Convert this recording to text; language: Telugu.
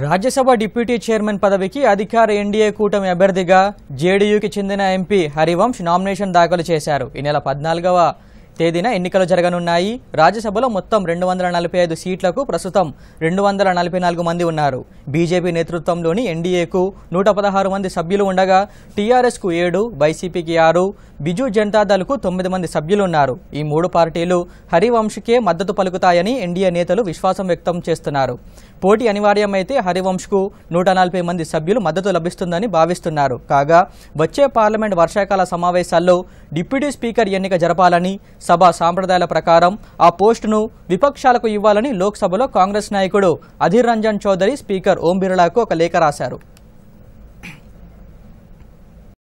రాజ్యసభ డిప్యూటీ చైర్మన్ పదవికి అధికార ఎన్డీఏ కూటమి అభ్యర్థిగా జేడీయూకి చెందిన ఎంపీ హరివంశ్ నామినేషన్ దాఖలు చేశారు ఈ నెల పద్నాలుగవ తేదీన ఎన్నికలు జరగనున్నాయి రాజ్యసభలో మొత్తం రెండు వందల నలభై ఐదు సీట్లకు ప్రస్తుతం రెండు వందల నలభై నాలుగు మంది ఉన్నారు బీజేపీ నేతృత్వంలోని ఎన్డీఏకు నూట పదహారు మంది సభ్యులు ఉండగా టీఆర్ఎస్కు ఏడు వైసీపీకి ఆరు బిజు జనతాదళ్కు తొమ్మిది మంది సభ్యులు ఉన్నారు ఈ మూడు పార్టీలు హరివంశ్కే మద్దతు పలుకుతాయని ఎన్డీఏ నేతలు విశ్వాసం వ్యక్తం చేస్తున్నారు పోటీ అనివార్యమైతే హరివంశ్కు నూట నలభై మంది సభ్యులు మద్దతు లభిస్తుందని భావిస్తున్నారు కాగా వచ్చే పార్లమెంట్ వర్షాకాల సమావేశాల్లో డిప్యూటీ స్పీకర్ ఎన్నిక జరపాలని సభ సాంప్రదాయాల ప్రకారం ఆ పోస్టును విపక్షాలకు ఇవ్వాలని లోక్సభలో కాంగ్రెస్ నాయకుడు అధీర్ రంజన్ చౌదరి స్పీకర్ ఓం బిర్లాకు ఒక లేఖ రాశారు